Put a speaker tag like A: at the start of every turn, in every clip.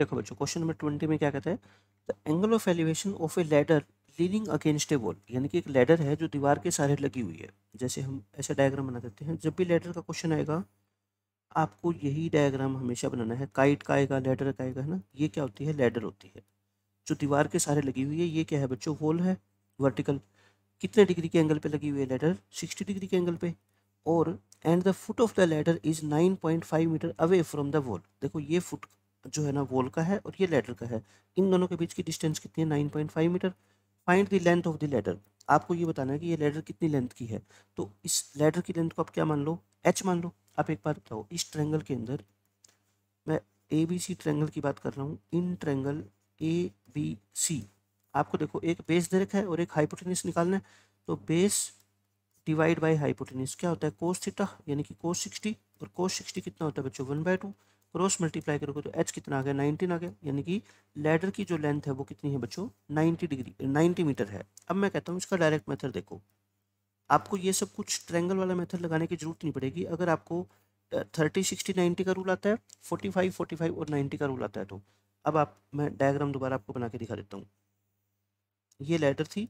A: देखो बच्चों question number twenty में क्या कहता है the angle of elevation of a ladder leaning against a wall यानी कि एक लेडर है जो दीवार के सहारे लगी हुई है जैसे हम ऐसा डायग्राम बना देते हैं जब भी लेडर का क्वेश्चन आएगा आपको यही डायग्राम हमेशा बनाना है काइट का आएगा लेडर का आएगा है ना ये क्या होती है लेडर होती है जो दीवार के सहारे लगी हुई है ये क्या है बच्चों वॉल है वर्टिकल कितने डिग्री के एंगल पे लगी हुई है लेडर सिक्सटी डिग्री के एंगल पे और and the foot of the ladder is nine point five metre away from the wall देखो ये फुट जो है ना वॉल का है और ये लेडर का है इन दोनों के बीच की डिस्टेंस कितनी है nine point five metre find the length of the ladder आपको ये बताना है कि ये लेडर कितनी लेंथ की है तो इस लेडर की लेंथ को आप क्या मान लो एच मान लो आप एक बार बताओ इस ट्रैंगल के अंदर मैं ए बी सी ट्रैंगल की बात कर रहा हूँ इन ट्रैंगल ए बी सी आपको देखो एक बेस दे रखा है और एक हाइपोटेनिस निकालना है तो बेस डिवाइड बाई हाइपोटेनिस क्या होता है कोस थीटा यानी कि कोस सिक्सटी और कोस सिक्सटी कितना होता है बच्चों one by two cross multiply करोगे तो एच कितना आ गया नाइनटीन आ गया यानी कि लेडर की जो लेंथ है वो कितनी है बच्चों नाइन्टी डिग्री नाइन्टी मीटर है अब मैं कहता हूँ इसका डायरेक्ट मेथड देखो आपको ये सब कुछ ट्रैंगल वाला मेथड लगाने की जरूरत नहीं पड़ेगी अगर आपको थर्टी सिक्सटी नाइन्टी का रूल आता है फोर्टी फाइव फोर्टी फाइव और नाइन्टी का रूल आता है तो अब आप मैं डायग्राम दोबारा आपको बना के दिखा देता हूँ ये लैडर थी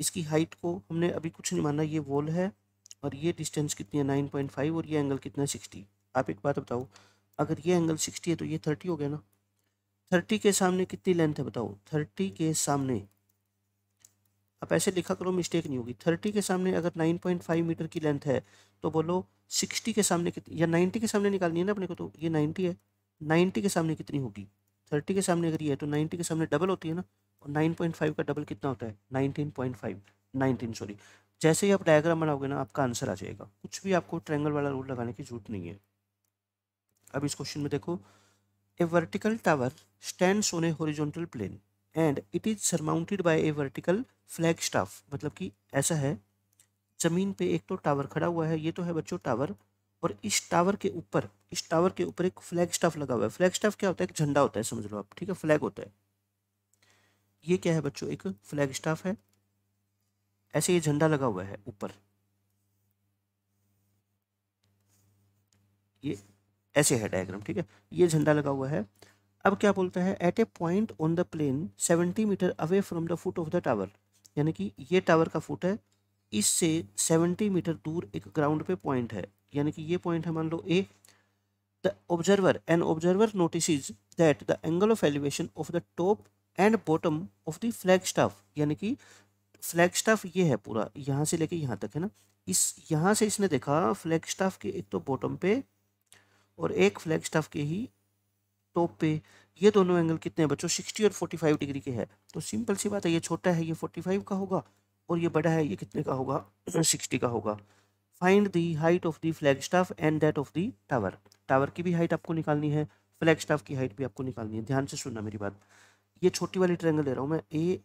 A: इसकी हाइट को हमने अभी कुछ नहीं माना ये वॉल है और ये डिस्टेंस कितनी है नाइन पॉइंट फाइव और ये एंगल कितना है सिक्सटी आप एक बात बताओ अगर ये एंगल सिक्सटी है तो ये थर्टी हो गया ना थर्टी के सामने कितनी लेंथ है बताओ थर्टी के सामने आप ऐसे लिखा करो मिस्टेक नहीं होगी थर्टी के सामने अगर नाइन पॉइंट फाइव मीटर की लेंथ है तो बोलो सिक्सटी के सामने कितनी या नाइन्टी के सामने निकालनी है ना अपने को तो ये नाइन्टी है नाइन्टी के सामने कितनी होगी थर्टी के सामने अगर ये है तो नाइन्टी के सामने डबल होती है ना और नाइन पॉइंट फाइव का डबल कितना होता है nineteen point five nineteen sorry जैसे ही आप डायग्राम बनाओगे ना आपका आंसर आ जाएगा कुछ भी आपको ट्रैंगल वाला रूल लगाने की जरूरत नहीं है अब इस क्वेश्चन में देखो a vertical tower stand on a horizontal plane and it is surmounted by a vertical flag staff मतलब कि ऐसा है ज़मीन पे एक तो टावर खड़ा हुआ है ये तो है बच्चों टावर और इस टावर के ऊपर इस टावर के ऊपर एक फ्लैग स्टाफ लगा हुआ है फ्लैग स्टाफ क्या होता है एक झंडा होता है समझ लो आप ठीक है फ्लैग होता है ये क्या है बच्चों एक फ्लैग स्टाफ है ऐसे ये झंडा लगा हुआ है ऊपर ये ऐसे है डायग्राम ठीक है ये झंडा लगा हुआ है अब क्या बोलता है at a point on the plane seventy metre away from the foot of the tower यानी कि ये टावर का फुट है इससे सेवेंटी मीटर दूर एक ग्राउंड पे पॉइंट है यानी कि ये पॉइंट है मान लो A the observer an observer notice that the angle of elevation of the top and bottom of the flag staff यानी कि फ्लैग स्टाफ ये है पूरा यहाँ से लेके यहाँ तक है ना इस यहाँ से इसने देखा फ्लैग स्टाफ के एक तो बॉटम पे और एक फ्लैग स्टाफ के ही टॉप पे ये दोनों एंगल कितने बच्चों 60 और 45 डिग्री के हैं तो सिंपल सी बात है ये छोटा है ये 45 का होगा और ये बड़ा है ये कितने का होगा 60 का होगा find the height of the flag staff and that of the tower tower की भी हाइट आपको निकालनी है फ्लैग स्टाफ की हाइट भी आपको निकालनी है ध्यान से सुनना मेरी बात ये छोटी वाली ट्रैंगल ले रहा हूँ मैं ए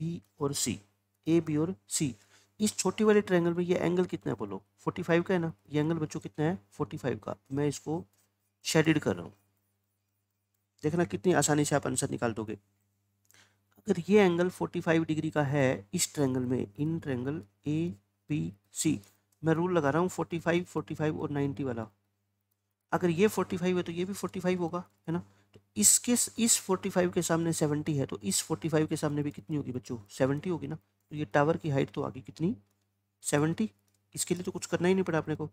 A: बी और सी ए बी और सी इस छोटी वाले ट्रायंगल में ये एंगल कितना है बोलो 45 का है ना ये एंगल बच्चों कितना है 45 का मैं इसको शेडिड कर रहा हूँ देखना कितनी आसानी से आप आंसर निकाल दोगे अगर ये एंगल 45 डिग्री का है इस ट्रायंगल में इन ट्रायंगल ए बी सी मैं रूल लगा रहा हूँ 45 45 और 90 वाला अगर ये 45 है तो ये भी 45 होगा है ना तो इसके इस 45 के सामने 70 है तो इस 45 के सामने भी कितनी होगी बच्चों 70 होगी ना तो ये टावर की हाइट तो आ गई कितनी सेवेंटी इसके लिए तो कुछ करना ही नहीं पड़ा अपने को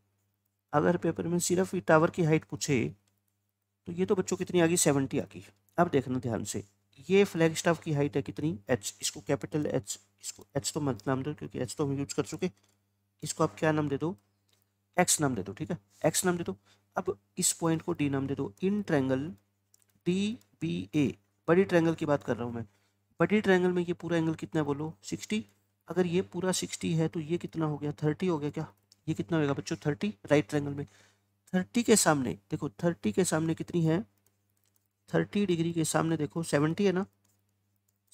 A: अगर पेपर में सिर्फ ये टावर की हाइट पूछे तो ये तो बच्चों कितनी आ गई सेवेंटी आ गई अब देखना ध्यान से ये फ्लैग स्टाफ की हाइट है कितनी एच इसको कैपिटल एच इसको एच तो मत नाम दो क्योंकि एच तो हम यूज कर चुके इसको आप क्या नाम दे दो एक्स नाम दे दो ठीक है एक्स नाम दे दो अब इस पॉइंट को डी नाम दे दो in triangle D B A बड़ी ट्रैंगल की बात कर रहा हूँ मैं बटी ट्रायंगल में ये पूरा एंगल कितना है बोलो सिक्सटी अगर ये पूरा सिक्सटी है तो ये कितना हो गया थर्टी हो गया क्या ये कितना होगा बच्चों थर्टी राइट ट्रायंगल में थर्टी के सामने देखो थर्टी के सामने कितनी है थर्टी डिग्री के सामने देखो सेवेंटी है ना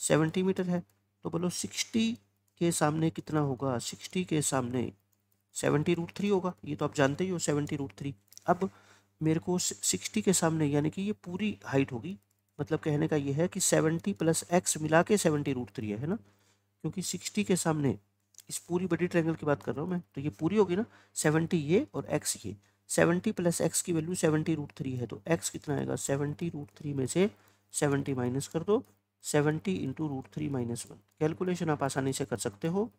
A: सेवेंटी मीटर है तो बोलो सिक्सटी के सामने कितना होगा सिक्सटी के सामने सेवेंटी रूट थ्री होगा ये तो आप जानते ही हो सेवेंटी रूट थ्री अब मेरे को सिक्सटी के सामने यानी कि ये पूरी हाइट होगी मतलब कहने का ये है कि सेवेंटी प्लस एक्स मिला के सेवेंटी रूट थ्री है ना क्योंकि सिक्सटी के सामने इस पूरी बड़ी ट्रैंगल की बात कर रहा हूँ मैं तो ये पूरी होगी ना सेवेंटी ये और एक्स ये सेवेंटी प्लस एक्स की वैल्यू सेवेंटी रूट थ्री है तो एक्स कितना आएगा सेवेंटी रूट थ्री में से सेवेंटी माइनस कर दो seventy into root three minus one calculation आप आसानी से कर सकते हो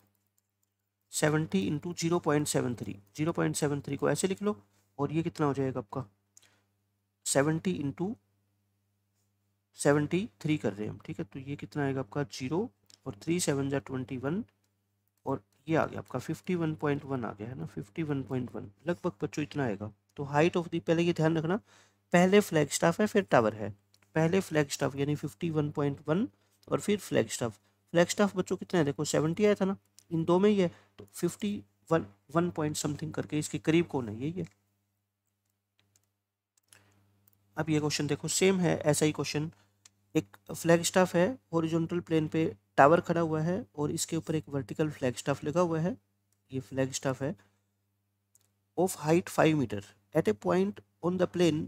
A: seventy into zero point seven three zero point seven three को ऐसे लिख लो और ये कितना हो जाएगा आपका सेवेंटी इंटू सेवेंटी थ्री कर रहे हैं हम ठीक है तो ये कितना आएगा आपका जीरो और थ्री सेवन जै ट्वेंटी वन और ये आ गया आपका फिफ्टी वन पॉइंट वन आ गया है ना फिफ्टी वन पॉइंट वन लगभग बच्चों इतना आएगा तो हाइट ऑफ दी पहले ये ध्यान रखना पहले फ्लैग स्टाफ है फिर टावर है पहले फ्लैग स्टाफ यानी फिफ्टी वन पॉइंट वन और फिर फ्लैग स्टाफ फ्लैग स्टाफ बच्चों कितना है देखो सेवेंटी आया था ना इन दो में ही है तो fifty one one point something करके इसके करीब कौन है यही है अब ये क्वेश्चन देखो सेम है ऐसा ही क्वेश्चन एक फ्लैग स्टाफ है हॉरिजॉन्टल प्लेन पे टावर खड़ा हुआ है और इसके ऊपर एक वर्टिकल फ्लैग स्टाफ लगा हुआ है ये फ्लैग स्टाफ है of height five metre at a point on the plane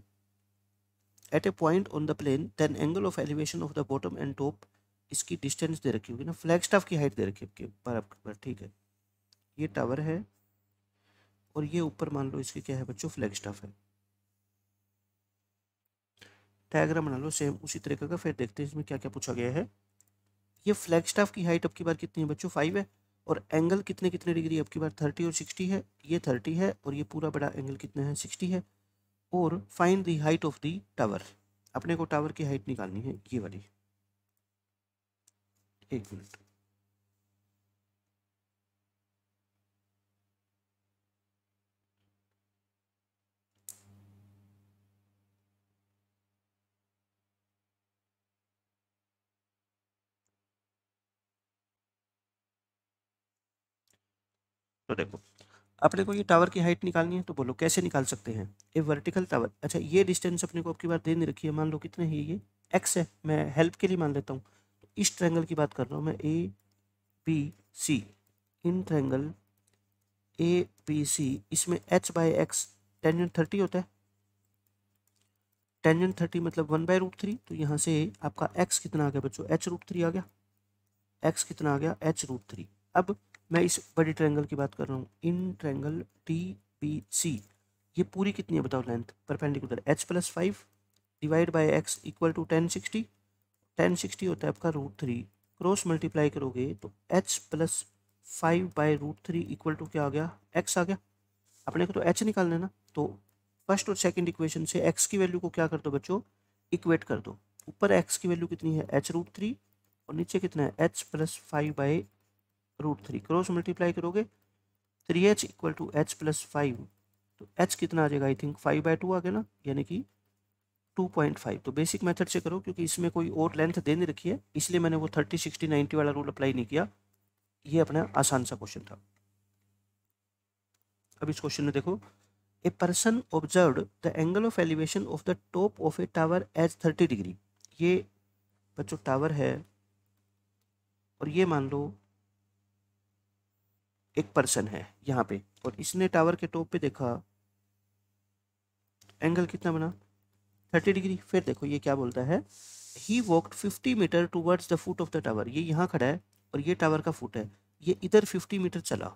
A: at a point on the plane then angle of elevation of the bottom and top इसकी डिस्टेंस दे रखी होगी ना फ्लैग स्टाफ की हाइट दे रखी है ऊपर आपके ठीक है ये टावर है और ये ऊपर मान लो इसकी क्या है बच्चों फ्लैग स्टाफ है डायग्राम बना लो सेम उसी तरीके का फिर देखते हैं इसमें क्या क्या पूछा गया है ये फ्लैग स्टाफ की हाइट अब की बार कितनी है बच्चों फाइव है और एंगल कितने कितने डिग्री अब की बार थर्टी और सिक्सटी है ये थर्टी है और ये पूरा बड़ा एंगल कितना है सिक्सटी है और find the height of the tower अपने को टावर की हाइट निकालनी है ये वाली एक मिनट तो देखो अपने को ये टावर की हाइट निकालनी है तो बोलो कैसे निकाल सकते हैं ए वर्टिकल टावर अच्छा ये डिस्टेंस अपने को आपकी बार दे नहीं रखी है मान लो कितने है ये एक्स है मैं हेल्प के लिए मान लेता हूँ तो इस ट्रैंगल की बात कर रहा हूँ मैं A B C in triangle A B C इसमें H by X tangent thirty होता है टेंजन थर्टी मतलब वन बाई रूट थ्री तो यहाँ से आपका एक्स कितना आ गया बच्चों एच रूट थ्री आ गया एक्स कितना आ गया एच रूट थ्री अब मैं इस बड़े ट्रैंगल की बात कर रहा हूँ in triangle T P C ये पूरी कितनी है बताओ length perpendicular H plus five divide by X equal to ten sixty ten sixty होता है आपका रूट थ्री क्रॉस मल्टीप्लाई करोगे तो H plus five by root three equal to क्या आ गया एक्स आ गया अपने को तो एच निकालना है ना तो फर्स्ट और सेकंड इक्वेशन से एक्स की वैल्यू को क्या कर दो बच्चों इक्वेट कर दो ऊपर एक्स की वैल्यू कितनी है एच रूट थ्री और नीचे कितना है H plus five by root three cross multiply करोगे three H equal to H plus five तो एच कितना आ जाएगा I think five by two आ गया ना यानी कि टू पॉइंट फाइव तो बेसिक मेथड से करो क्योंकि इसमें कोई और लेंथ दे नहीं रखी है इसलिए मैंने वो थर्टी सिक्सटी नाइन्टी वाला रूल अप्लाई नहीं किया ये अपना आसान सा क्वेश्चन था अब इस क्वेश्चन में देखो a person observe the angle of elevation of the top of a tower as thirty degree ये बच्चों टावर है और ये मान लो एक पर्सन है यहाँ पे और इसने टावर के टॉप पे देखा एंगल कितना बना थर्टी डिग्री फिर देखो ये क्या बोलता है he walked fifty metre towards the foot of the tower ये यहाँ खड़ा है और ये टावर का फुट है ये इधर फिफ्टी मीटर चला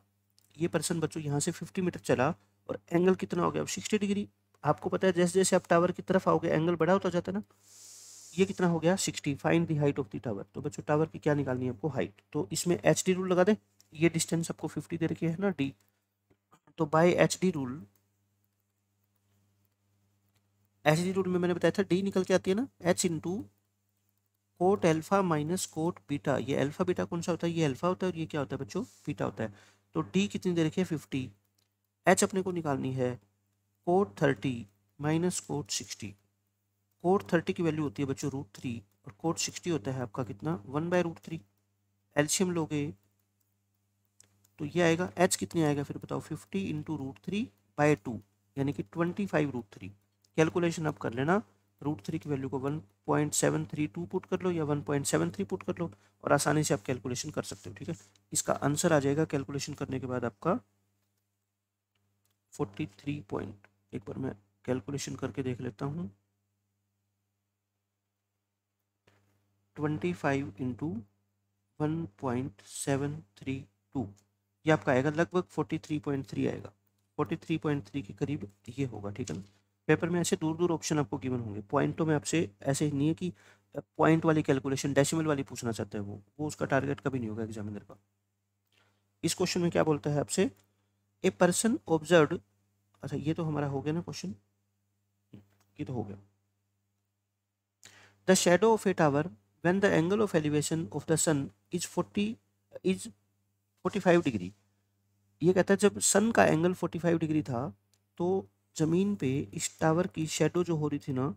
A: ये पर्सन बच्चों यहाँ से फिफ्टी मीटर चला और एंगल कितना हो गया अब सिक्सटी डिग्री आपको पता है जैसे जैसे आप टावर की तरफ आओगे एंगल बड़ा होता जाता है ना ये कितना हो गया sixty find the height of the tower तो बच्चों टावर की क्या निकालनी है आपको हाइट तो इसमें एच डी रूल लगा दें ये डिस्टेंस आपको फिफ्टी दे रखी है ना डी तो by H D rule H D rule में मैंने बताया था डी निकल के आती है ना H into cot alpha minus cot beta ये एल्फा बीटा कौन सा होता है ये एल्फा होता है और ये क्या होता है बच्चों बीटा होता है तो डी कितनी दे रखी है फिफ्टी एच अपने को निकालनी है cot thirty minus cot sixty cot thirty की वैल्यू होती है बच्चों रूट थ्री और कोट सिक्सटी होता है आपका कितना वन बाय रूट थ्री एल्शियम लोगे तो ये आएगा एच कितने आएगा फिर बताओ fifty into root three by two यानी कि twenty five root three calculation आप कर लेना रूट थ्री की वैल्यू को one point seven three two put कर लो या one point seven three put कर लो और आसानी से आप कैलकुलेशन कर सकते हो ठीक है इसका आंसर आ जाएगा कैलकुलेशन करने के बाद आपका फोर्टी थ्री पॉइंट एक बार मैं कैलकुलेशन करके देख लेता हूँ twenty five into one point seven three two ये आपका आएगा लगभग 43.3 आएगा 43.3 के करीब ये होगा ठीक है ना पेपर में ऐसे दूर दूर ऑप्शन आपको गिवन होंगे पॉइंट तो मैं आपसे ऐसे ही नहीं है कि पॉइंट वाली कैलकुलेशन डेसिमल वाली पूछना चाहते हैं वो वो उसका टारगेट कभी नहीं होगा एग्जामिनर का इस क्वेश्चन में क्या बोलता है आपसे ए पर्सन ऑब्जर्व अच्छा ये तो हमारा हो गया ना क्वेश्चन ये तो हो गया the shadow of a tower when the angle of elevation of the sun is 40 is 45 degree ये कहता है जब सन का एंगल 45 डिग्री था तो ज़मीन पे इस टावर की शेडो जो हो रही थी ना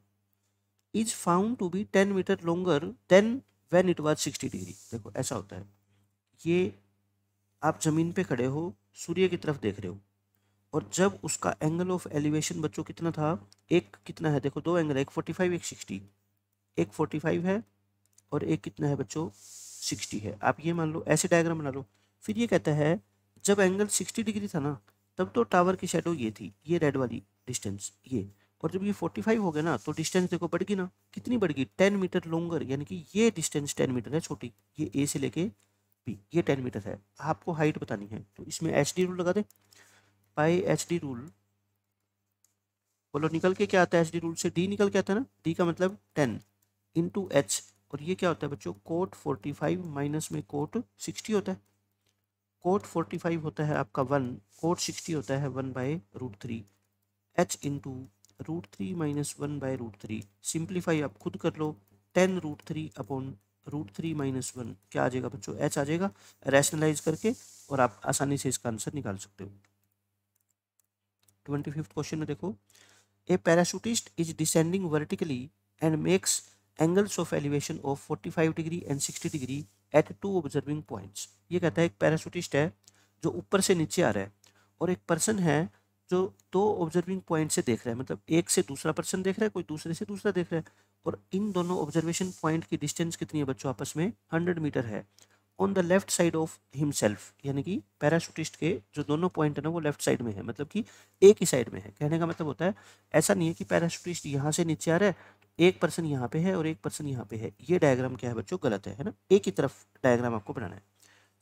A: is found to be ten metre longer than when it was sixty degree देखो ऐसा होता है ये आप ज़मीन पे खड़े हो सूर्य की तरफ देख रहे हो और जब उसका एंगल ऑफ एलिवेशन बच्चों कितना था एक कितना है देखो दो एंगल है एक फोर्टी फाइव एक सिक्सटी एक फोर्टी फाइव है और एक कितना है बच्चों सिक्सटी है आप ये मान लो ऐसे डायग्राम बना लो फिर ये कहता है जब एंगल सिक्सटी डिग्री था ना तब तो टावर की शेडो ये थी ये रेड वाली डिस्टेंस ये और जब ये फोर्टी फाइव हो गया ना तो डिस्टेंस देखो बढ़ गई ना कितनी बढ़ गई टेन मीटर लॉन्गर यानी कि ये डिस्टेंस टेन मीटर है छोटी ये ए से लेके बी ये टेन मीटर है आपको हाइट बतानी है तो इसमें एच डी रूल लगा दे बाई एच डी रूल बोलो निकल के क्या आता है एच डी रूल से डी निकल के आता है ना डी का मतलब टेन इंटू एच और ये क्या होता है बच्चों कोट फोर्टी फाइव माइनस में कोट सिक्सटी होता है कोट फोर्टी फाइव होता है आपका वन कोट सिक्सटी होता है one by root three H into root three minus one by root three simplify आप खुद कर लो ten root three upon root three minus one क्या आ जाएगा बच्चों एच आ जाएगा रैशनलाइज करके और आप आसानी से इसका आंसर निकाल सकते हो ट्वेंटी फिफ्थ क्वेश्चन में देखो a parachutist is descending vertically and makes angles of elevation of 45 degree and sixty degree at two observing points ये कहता है एक पैराशूटिस्ट है जो ऊपर से नीचे आ रहा है और एक पर्सन है जो दो ऑब्जर्विंग पॉइंट से देख रहा है मतलब एक से दूसरा पर्सन देख रहा है कोई दूसरे से दूसरा देख रहा है और इन दोनों ऑब्जर्वेशन पॉइंट की डिस्टेंस कितनी है बच्चों आपस में हंड्रेड मीटर है on the left side of himself यानी कि पैराशूटिस्ट के जो दोनों पॉइंट है ना वो लेफ्ट साइड में है मतलब कि एक ही साइड में है कहने का मतलब होता है ऐसा नहीं है कि पैराशूटिस्ट यहाँ से नीचे आ रहा है एक पर्सन यहाँ पे है और एक पर्सन यहाँ पे है ये डायग्राम क्या है बच्चों गलत है है ना एक ही तरफ डायग्राम आपको बनाना है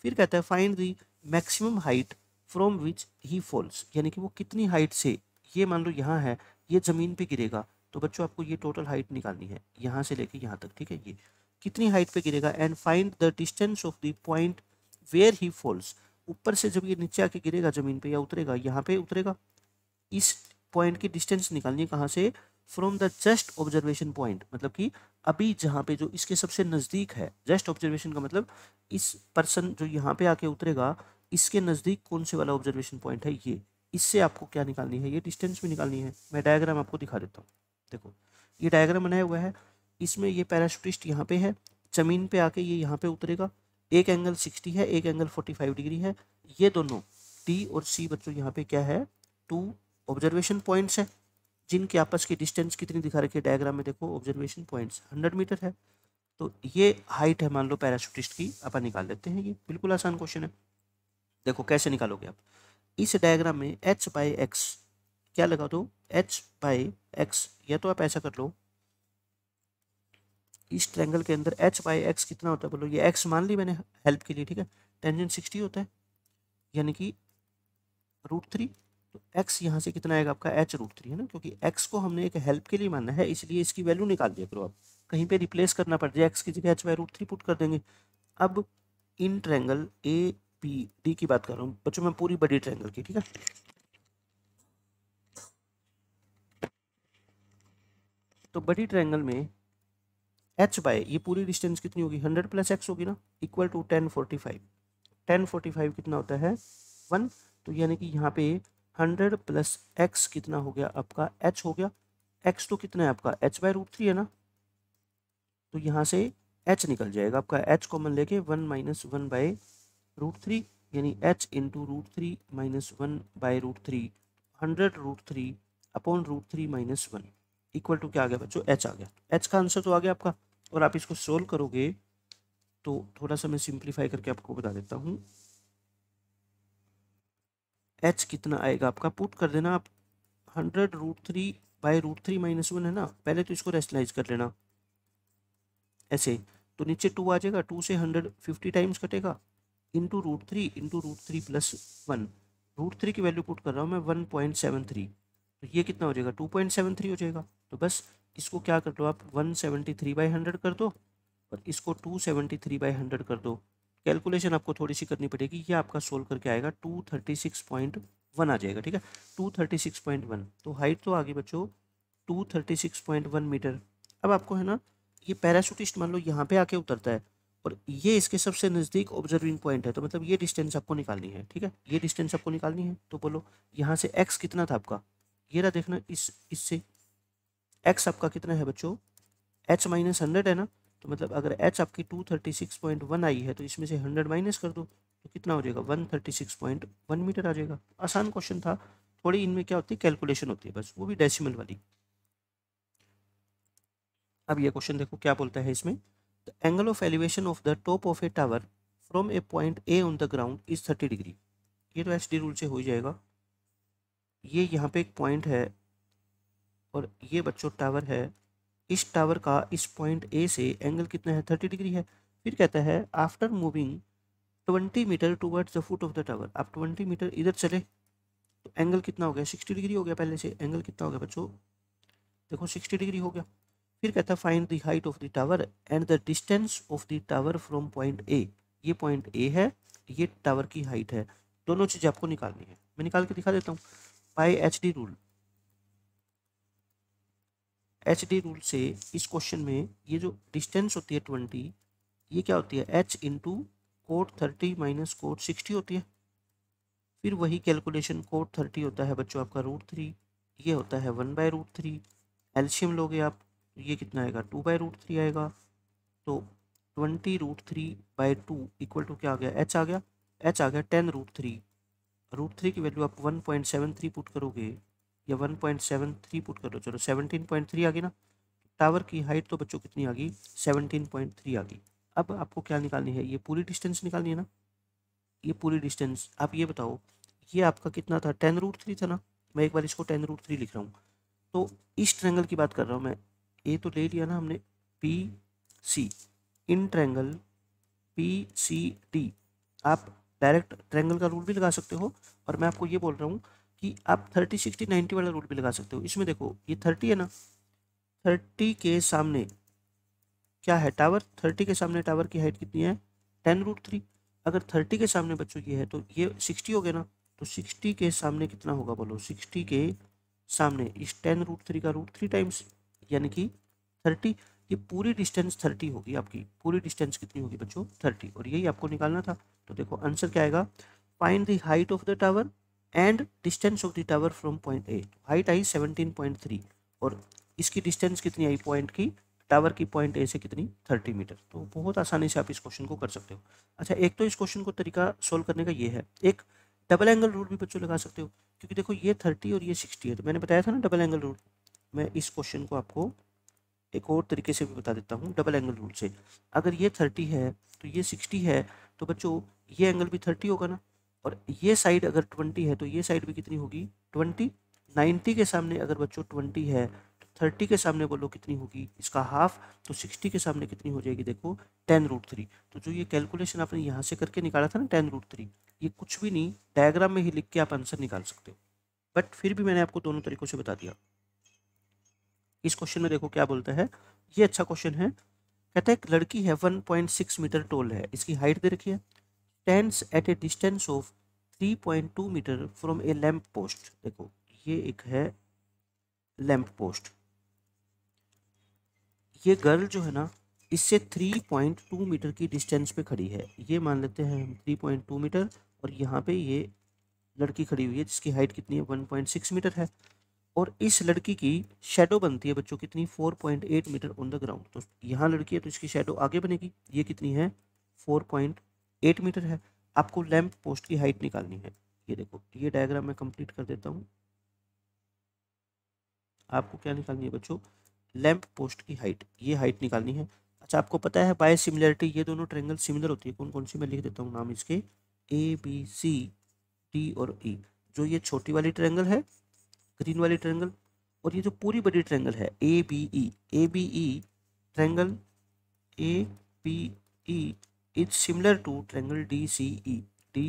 A: फिर कहता है find the maximum height from which he falls यानी कि वो कितनी हाइट से ये मान लो यहाँ है ये ज़मीन पे गिरेगा तो बच्चों आपको ये टोटल हाइट निकालनी है यहाँ से लेके यहाँ तक ठीक है ये कितनी हाइट पे गिरेगा and find the distance of the point where he falls ऊपर से जब ये नीचे आके गिरेगा ज़मीन पे या उतरेगा यहाँ पे उतरेगा इस पॉइंट की डिस्टेंस निकालनी है कहाँ से from the just observation point मतलब कि अभी जहाँ पे जो इसके सबसे नज़दीक है जस्ट ऑब्जर्वेशन का मतलब इस पर्सन जो यहाँ पे आके उतरेगा इसके नज़दीक कौन से वाला ऑब्जर्वेशन पॉइंट है ये इससे आपको क्या निकालनी है ये डिस्टेंस भी निकालनी है मैं डायग्राम आपको दिखा देता हूँ देखो ये डायग्राम बनाया हुआ है इसमें ये पैरास्टिस्ट यहाँ पे है ज़मीन पे आके ये यहाँ पे उतरेगा एक एंगल सिक्सटी है एक एंगल फोर्टी फाइव डिग्री है ये दोनों टी और सी बच्चों यहाँ पे क्या है टू ऑब्जर्वेशन पॉइंट्स है जिनके आपस की डिस्टेंस कितनी दिखा रखी है डायग्राम में देखो ऑब्जर्वेशन पॉइंट्स हंड्रेड मीटर है तो ये हाइट है मान लो पैराशूटिस्ट की आप निकाल लेते हैं ये बिल्कुल आसान क्वेश्चन है देखो कैसे निकालोगे आप इस डायग्राम में एच बाई एक्स क्या लगा दो एच बाई एक्स या तो आप ऐसा कर लो इस ट्रैंगल के अंदर एच बाई एक्स कितना होता है बोलो ये एक्स मान ली मैंने हेल्प के लिए ठीक है टेंजेंट सिक्सटी होता है यानी कि रूट थ्री तो x यहाँ से कितना आएगा आपका एच रूट थ्री है ना क्योंकि x को हमने एक हेल्प के लिए मानना है इसलिए इसकी वैल्यू निकाल दिया करो आप कहीं पे रिप्लेस करना पड़ जाए x की जगह H Y root three put कर देंगे अब in triangle A P D की बात कर रहा हूँ बच्चों मैं पूरी बड़ी ट्रैंगल की ठीक है तो बड़ी ट्रैंगल में एच बाय ये पूरी डिस्टेंस कितनी होगी हंड्रेड प्लस एक्स होगी ना equal to ten forty five ten forty five कितना होता है वन तो यानी कि यहाँ पे हंड्रेड प्लस एक्स कितना हो गया आपका एच हो गया एक्स तो कितना है आपका एच बाई रूट थ्री है ना तो यहाँ से एच निकल जाएगा आपका एच कॉमन लेके one minus one by root three यानी H into root three minus one by root three hundred root three upon root three minus one equal to क्या आ गया बच्चों एच आ गया एच का आंसर तो आ गया आपका और आप इसको सोल्व करोगे तो थोड़ा सा मैं सिंप्लीफाई करके आपको बता देता हूँ एच कितना आएगा आपका पुट कर देना आप hundred root three by root three minus one है ना पहले तो इसको रेस्टलाइज कर लेना ऐसे तो नीचे टू आ जाएगा टू से हंड्रेड फिफ्टी टाइम्स कटेगा into root three into root three plus one root three की वैल्यू पुट कर रहा हूँ मैं वन पॉइंट सेवन थ्री तो ये कितना हो जाएगा टू पॉइंट सेवन थ्री हो जाएगा तो बस इसको क्या कर दो आप one seventy three by hundred कर दो और इसको two seventy three by hundred कर दो कैलकुलेशन आपको थोड़ी सी करनी पड़ेगी ये आपका सोल्व करके आएगा two thirty six point one आ जाएगा ठीक है two thirty six point one तो हाइट तो आगे बच्चों two thirty six point one metre अब आपको है ना ये पैराशूटिस्ट मान लो यहाँ पे आके उतरता है और ये इसके सबसे नज़दीक ऑब्जर्विंग पॉइंट है तो मतलब ये डिस्टेंस आपको निकालनी है ठीक है ये डिस्टेंस आपको निकालनी है तो बोलो यहाँ से एक्स कितना था आपका ये रहा देखना इस इससे एक्स आपका कितना है बच्चों एच माइनस हंड्रेड है ना तो मतलब अगर एच आपकी two thirty six point one आई है तो इसमें से हंड्रेड माइनस कर दो तो कितना हो जाएगा one thirty six point one metre आ जाएगा आसान क्वेश्चन था थोड़ी इनमें क्या होती है कैलकुलेशन होती है बस वो भी डेसिमल वाली अब ये क्वेश्चन देखो क्या बोलता है इसमें the angle of elevation of the top of a tower from a point A on the ground is thirty degree ये तो एच डी रूल से हो ही जाएगा ये यहाँ पे एक पॉइंट है और ये बच्चों टावर है इस टावर का इस पॉइंट ए से एंगल कितना है थर्टी डिग्री है फिर कहता है after moving twenty metre towards the foot of the tower आप ट्वेंटी मीटर इधर चले तो एंगल कितना हो गया सिक्सटी डिग्री हो गया पहले से एंगल कितना हो गया बच्चों देखो सिक्सटी डिग्री हो गया फिर कहता है find the height of the tower and the distance of the tower from point A ये पॉइंट ए है ये टावर की हाइट है दोनों चीज़ें आपको निकालनी है मैं निकाल के दिखा देता हूँ by H D rule H D rule से इस क्वेश्चन में ये जो डिस्टेंस होती है ट्वेंटी ये क्या होती है H into cot thirty minus cot sixty होती है फिर वही कैलकुलेशन कोट थर्टी होता है बच्चों आपका रूट थ्री ये होता है वन बाय रूट थ्री एल्शियम लोगे आप ये कितना आएगा टू बाय रूट थ्री आएगा तो twenty root three by two equal to क्या आ गया एच आ गया एच आ गया ten root three root three की वैल्यू आप one point seven three put करोगे या 1.73 पुट कर दो चलो 17.3 आ गई ना टावर की हाइट तो बच्चों कितनी आ गई 17.3 आ गई अब आपको क्या निकालनी है ये पूरी डिस्टेंस निकालनी है ना ये पूरी डिस्टेंस आप ये बताओ ये आपका कितना था टेन रूट थ्री था ना मैं एक बार इसको टेन रूट थ्री लिख रहा हूँ तो इस ट्रैंगल की बात कर रहा हूँ मैं ए तो ले लिया ना हमने P C in triangle P C D आप डायरेक्ट ट्रैंगल का रूल भी लगा सकते हो और मैं आपको ये बोल रहा हूँ कि आप थर्टी सिक्सटी नाइन्टी वाला रूट भी लगा सकते हो इसमें देखो ये थर्टी है ना थर्टी के सामने क्या है टावर थर्टी के सामने टावर की हाइट कितनी है टेन रूट थ्री अगर थर्टी के सामने बच्चों की है तो ये सिक्सटी हो गया ना तो सिक्सटी के सामने कितना होगा बोलो सिक्सटी के सामने इस टेन रूट थ्री का रूट थ्री टाइम्स यानी कि थर्टी ये पूरी डिस्टेंस थर्टी होगी आपकी पूरी डिस्टेंस कितनी होगी बच्चों थर्टी और यही आपको निकालना था तो देखो आंसर क्या आएगा find the height of the tower and distance of the tower from point A height आई सेवनटीन पॉइंट थ्री और इसकी डिस्टेंस कितनी आई पॉइंट की टावर की पॉइंट ए से कितनी थर्टी मीटर तो बहुत आसानी से आप इस क्वेश्चन को कर सकते हो अच्छा एक तो इस क्वेश्चन को तरीका सोल्व करने का ये है एक डबल एंगल रूल भी बच्चों लगा सकते हो क्योंकि देखो ये थर्टी और ये सिक्सटी है तो मैंने बताया था ना डबल एंगल रूल मैं इस क्वेश्चन को आपको एक और तरीके से भी बता देता हूँ डबल एंगल रूल से अगर ये थर्टी है तो ये सिक्सटी है तो बच्चों ये एंगल भी थर्टी होगा ना और ये साइड अगर ट्वेंटी है तो ये साइड भी कितनी होगी ट्वेंटी नाइन्टी के सामने अगर बच्चों ट्वेंटी है तो थर्टी के सामने बोलो कितनी होगी इसका हाफ तो सिक्सटी के सामने कितनी हो जाएगी देखो टेन रूट थ्री तो जो ये कैलकुलेशन आपने यहाँ से करके निकाला था ना टेन रूट थ्री ये कुछ भी नहीं डायग्राम में ही लिख के आप आंसर निकाल सकते हो बट फिर भी मैंने आपको दोनों तरीकों से बता दिया इस क्वेश्चन में देखो क्या बोलता है ये अच्छा क्वेश्चन है कहते हैं एक लड़की है सिक्स मीटर टोल है इसकी हाइट दे रखी है stand at a distance of three point two metre from a lamp post देखो ये एक है लैम्प पोस्ट ये गर्ल जो है ना इससे थ्री पॉइंट टू मीटर की डिस्टेंस पे खड़ी है ये मान लेते हैं हम थ्री पॉइंट टू मीटर और यहाँ पे ये लड़की खड़ी हुई है जिसकी हाइट कितनी है वन पॉइंट सिक्स मीटर है और इस लड़की की शेडो बनती है बच्चों कितनी four point eight metre on the ground तो यहाँ लड़की है तो इसकी शेडो आगे बनेगी ये कितनी है फोर पॉइंट एट मीटर है आपको लैंप पोस्ट की हाइट निकालनी है ये देखो ये डायग्राम मैं कंप्लीट कर देता हूँ आपको क्या निकालनी है बच्चों लैंप पोस्ट की हाइट ये हाइट निकालनी है अच्छा आपको पता है बाय सिमिलरिटी ये दोनों ट्रेंगल सिमिलर होती है कौन कौन सी मैं लिख देता हूँ नाम इसके ए बी सी डी और ई e. जो ये छोटी वाली ट्रेंगल है ग्रीन वाली ट्रेंगल और ये जो पूरी बड़ी ट्रेंगल है A B E A B E triangle A B E is similar to triangle D C E D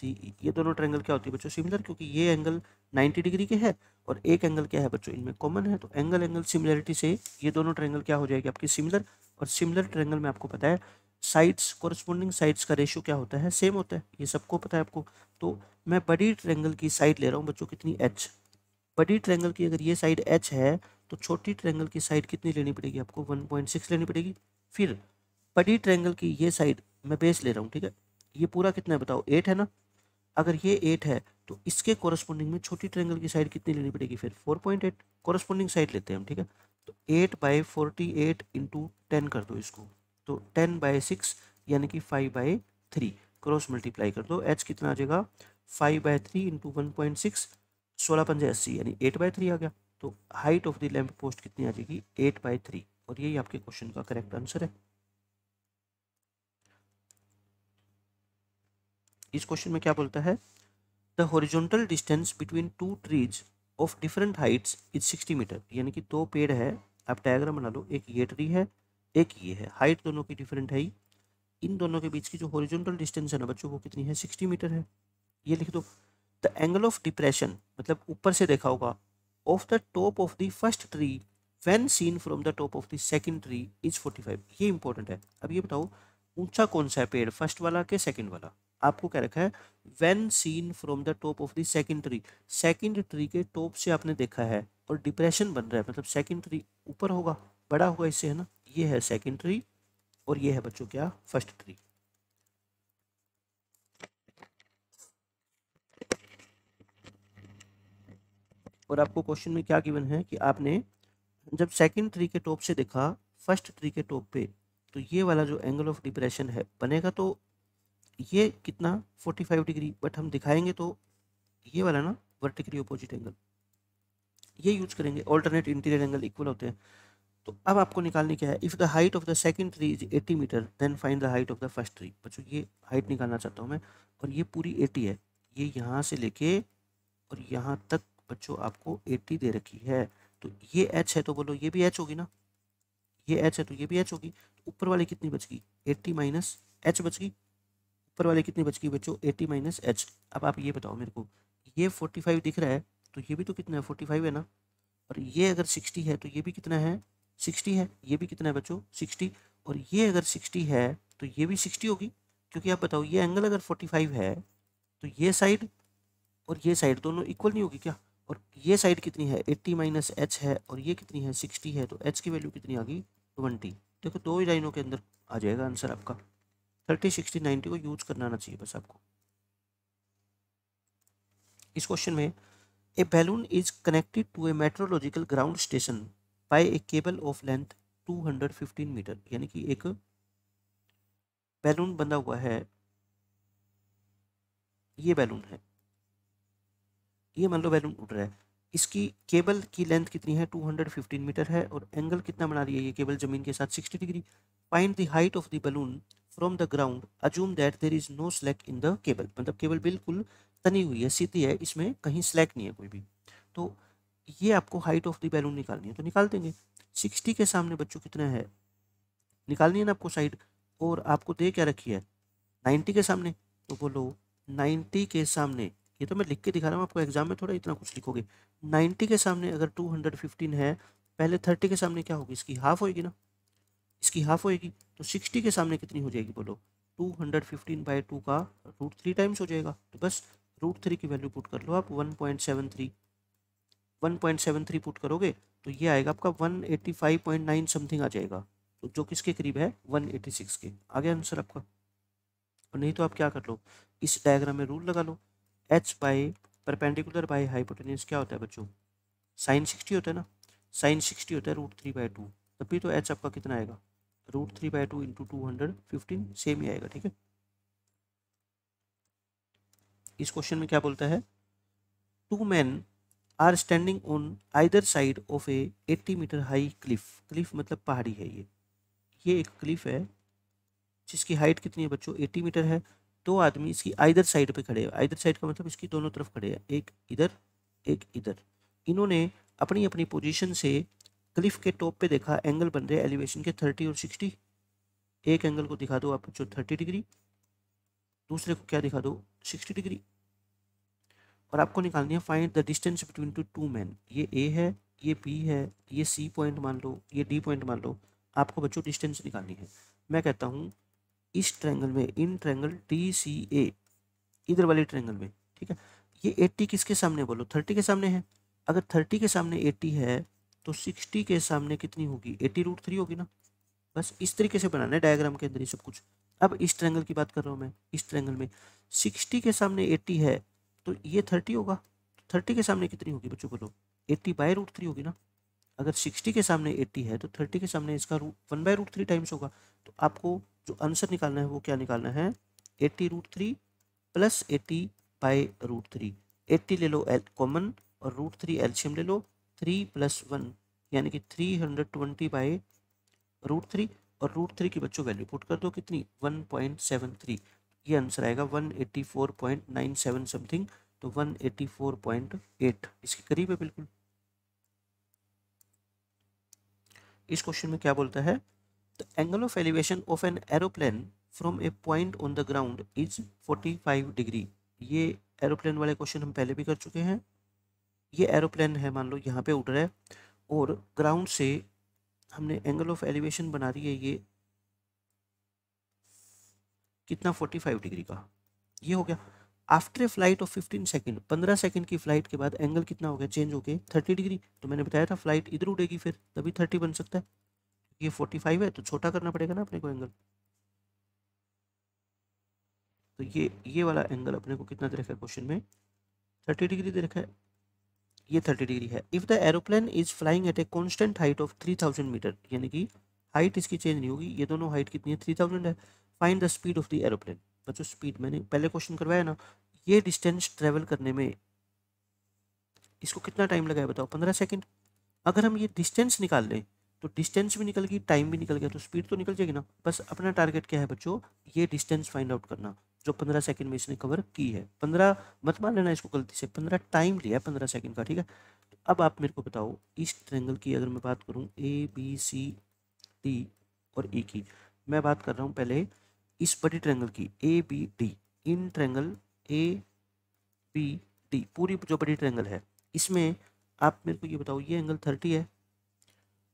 A: C E ये दोनों ट्रेंगल क्या होती है बच्चों सिमिलर क्योंकि ये एंगल 90 डिग्री के है और एक एंगल क्या है बच्चों इनमें कॉमन है तो एंगल एंगल सिमिलरिटी से ये दोनों ट्रेंगल क्या हो जाएगी आपकी सिमिलर और सिमिलर ट्रेंगल में आपको पता है साइड्स कॉरस्पॉन्डिंग साइड्स का रेशियो क्या होता है सेम होता है ये सबको पता है आपको तो मैं बड़ी ट्रेंगल की साइड ले रहा हूँ बच्चों कितनी एच बड़ी ट्रेंगल की अगर ये साइड एच है तो छोटी ट्रेंगल की साइड कितनी लेनी पड़ेगी आपको सिक्स लेनी पड़ेगी फिर पटी ट्रैंगल की ये साइड मैं बेस ले रहा हूँ ठीक है ये पूरा कितना है बताओ एट है ना अगर ये एट है तो इसके कॉरस्पॉन्डिंग में छोटी ट्रैंगल की साइड कितनी लेनी पड़ेगी फिर four point eight corresponding side लेते हैं हम ठीक है तो eight by forty eight into ten कर दो इसको तो टेन बाई सिक्स यानी कि five by three cross multiply कर दो एच कितना आ जाएगा five by three into one point six सोलह पंजे अस्सी यानी एट बाई थ्री आ गया तो height of the lamp post कितनी आ जाएगी एट बाई थ्री और यही आपके क्वेश्चन का करेक्ट आंसर है इस क्वेश्चन में क्या बोलता है the horizontal distance between two trees of different heights is sixty metre यानी कि दो पेड़ है आप डायग्राम बना लो एक ये ट्री है एक ये है हाइट दोनों की डिफरेंट है इन दोनों के बीच की जो हॉरिजॉन्टल डिस्टेंस है ना बच्चों वो कितनी है सिक्सटी मीटर है ये लिख दो द एंगल ऑफ डिप्रेशन मतलब ऊपर से देखा होगा of the top of the first tree when seen from the top of the second tree is forty five ये इंपॉर्टेंट है अब ये बताओ ऊंचा कौन सा है पेड़ फर्स्ट वाला के सेकंड वाला आपको क्या रखा है when seen from the top of the second tree second tree के टॉप से आपने देखा है और डिप्रेशन बन रहा है मतलब सेकेंड ट्री ऊपर होगा बड़ा होगा इससे है ना ये है सेकेंड ट्री और ये है बच्चों क्या फर्स्ट ट्री और आपको क्वेश्चन में क्या गिवन है कि आपने जब सेकेंड ट्री के टॉप से देखा फर्स्ट ट्री के टॉप पे तो ये वाला जो एंगल ऑफ डिप्रेशन है बनेगा तो ये कितना 45 डिग्री बट हम दिखाएंगे तो ये वाला ना वर्टिकली अपोजिट एंगल ये यूज करेंगे ऑल्टरनेट इंटीरियर एंगल इक्वल होते हैं तो अब आपको निकालने क्या है if the height of the second tree is 80 metre then find the height of the first tree बच्चों ये हाइट निकालना चाहता हूँ मैं और ये पूरी एटी है ये यहाँ से लेके और यहाँ तक बच्चों आपको एटी दे रखी है तो ये एच है तो बोलो ये भी एच होगी ना ये एच है तो ये भी एच होगी ऊपर वाली कितनी बच गई एट्टी माइनस एच बच गई ऊपर वाले कितनी बच गई बच्चों एटी माइनस एच अब आप ये बताओ मेरे को ये फोर्टी फाइव दिख रहा है तो ये भी तो कितना है फोर्टी फाइव है ना और ये अगर सिक्सटी है तो ये भी कितना है सिक्सटी है ये भी कितना है बच्चों सिक्सटी और ये अगर सिक्सटी है तो ये भी सिक्सटी होगी क्योंकि आप बताओ ये एंगल अगर फोर्टी फाइव है तो ये साइड और ये साइड दोनों इक्वल नहीं होगी क्या और ये साइड कितनी है एट्टी माइनस एच है और ये कितनी है सिक्सटी है तो एच की वैल्यू कितनी आ गई ट्वेंटी देखो दो ही लाइनों के अंदर आ जाएगा आंसर आपका थर्टी सिक्सटी नाइन्टी को यूज करना आना चाहिए बस आपको इस क्वेश्चन में a balloon is connected to a meteorological ground station by a cable of length two hundred fifteen metre यानी कि एक बैलून बंधा हुआ है ये बैलून है ये मान लो बैलून उड़ रहा है इसकी केबल की लेंथ कितनी है 215 मीटर है और एंगल कितना बना रही है ये केबल जमीन के साथ 60 degree find the height of the balloon from the ground assume that there is no slack in the cable मतलब केबल बिल्कुल तनी हुई है सीधी है इसमें कहीं स्लैक नहीं है कोई भी तो ये आपको हाइट ऑफ द बैलून निकालनी है तो निकाल देंगे सिक्सटी के सामने बच्चों कितना है निकालनी है ना आपको साइड और आपको दे क्या रखी है नाइन्टी के सामने तो बोलो नाइन्टी के सामने ये तो मैं लिख के दिखा रहा हूँ आपको एग्जाम में थोड़ा इतना कुछ लिखोगे नाइन्टी के सामने अगर टू हंड्रेड फिफ्टीन है पहले थर्टी के सामने क्या होगी इसकी हाफ होगी ना इसकी हाफ होएगी तो सिक्सटी के सामने कितनी हो जाएगी बोलो two hundred fifteen by two का रूट थ्री टाइम्स हो जाएगा तो बस रूट थ्री की वैल्यू पुट कर लो आप one point seven three one point seven three put करोगे तो ये आएगा आपका one eighty five point nine something आ जाएगा तो जो किसके करीब है वन एटी सिक्स के आ गया आंसर आपका और नहीं तो आप क्या कर लो इस डायग्राम में रूल लगा लो H by perpendicular by hypotenuse क्या होता है बच्चों साइन सिक्सटी होता है ना साइन सिक्सटी होता है रूट थ्री बाई टू तभी तो एच आपका कितना आएगा root three by two into two hundred fifteen same ही आएगा ठीक है इस क्वेश्चन में क्या बोलता है two man are standing on either side of a eighty metre high cliff cliff मतलब पहाड़ी है ये ये एक क्लिफ है जिसकी हाइट कितनी है बच्चों एट्टी मीटर है दो आदमी इसकी आइदर साइड पे खड़े हैं आइदर साइड का मतलब इसकी दोनों तरफ खड़े हैं एक इधर एक इधर इन्होंने अपनी अपनी पोजीशन से क्लिफ के टॉप पे देखा एंगल बन रहे एलिवेशन के थर्टी और सिक्सटी एक एंगल को दिखा दो आप जो थर्टी डिग्री दूसरे को क्या दिखा दो सिक्सटी डिग्री और आपको निकालनी है find the distance between two two man ये ए है ये बी है ये सी पॉइंट मान लो ये डी पॉइंट मान लो आपको बच्चों डिस्टेंस निकालनी है मैं कहता हूँ इस ट्रैंगल में इन ट्रैंगल डी सी ए इधर वाले ट्रैंगल में ठीक है ये एट्टी किसके सामने बोलो थर्टी के सामने है अगर थर्टी के सामने एट्टी है तो सिक्सटी के सामने कितनी होगी एटी रूट थ्री होगी ना बस इस तरीके से बनाना है डायग्राम के अंदर ही सब कुछ अब इस ट्रैंगल की बात कर रहा हूँ मैं इस ट्रैंगल में सिक्सटी के सामने एट्टी है तो ये थर्टी होगा थर्टी के सामने कितनी होगी बच्चों बोलो एट्टी बाई रूट थ्री होगी ना अगर सिक्सटी के सामने एट्टी है तो थर्टी के सामने इसका root one by root three times होगा तो आपको जो आंसर निकालना है वो क्या निकालना है eighty root three plus eighty by root three eighty ले लो एल कॉमन और रूट थ्री एल्शियम ले लो थ्री प्लस वन यानी कि three hundred twenty by root three और रूट थ्री की बच्चों वैल्यू पुट कर दो कितनी वन पॉइंट सेवन थ्री ये आंसर आएगा one eighty four point nine seven something तो one eighty four point eight इसके करीब है बिल्कुल इस क्वेश्चन में क्या बोलता है the angle of elevation of an aeroplane from a point on the ground is five degree ये एरोप्लेन वाले क्वेश्चन हम पहले भी कर चुके हैं ये एरोप्लेन है मान लो यहाँ पे उड़ रहा है और ग्राउंड से हमने एंगल ऑफ एलिवेशन बना दी है ये कितना 45 डिग्री का ये हो गया after a flight of 15 second 15 second की फ्लाइट के बाद एंगल कितना हो गया चेंज हो गया थर्टी डिग्री तो मैंने बताया था फ्लाइट इधर उड़ेगी फिर तभी थर्टी बन सकता है ये फाइव है तो छोटा करना पड़ेगा ना अपने को एंगल तो ये ये वाला एंगल अपने को कितना दे रखा है क्वेश्चन में थर्टी डिग्री दे रखा है ये 30 डिग्री है if the aeroplane is flying at a constant height of 3000 metre यानी कि हाइट इसकी चेंज नहीं होगी ये दोनों हाइट कितनी है 3000 है find the speed of the aeroplane बच्चों स्पीड मैंने पहले क्वेश्चन करवाया ना ये डिस्टेंस ट्रेवल करने में इसको कितना टाइम लगाया बताओ पंद्रह सेकेंड अगर हम ये डिस्टेंस निकाल लें तो डिस्टेंस भी निकल गई टाइम भी निकल गया तो स्पीड तो निकल जाएगी ना बस अपना टारगेट क्या है बच्चों ये डिस्टेंस फाइंड आउट करना जो पंद्रह सेकंड में इसने कवर की है पंद्रह मत मान लेना इसको गलती से पंद्रह टाइम लिया है पंद्रह सेकंड का ठीक है तो अब आप मेरे को बताओ इस ट्रेंगल की अगर मैं बात करूँ ए बी सी डी और ई e की मैं बात कर रहा हूँ पहले इस बड़ी ट्रेंगल की A B D in triangle A B D पूरी जो बड़ी ट्रेंगल है इसमें आप मेरे को ये बताओ ये एंगल थर्टी है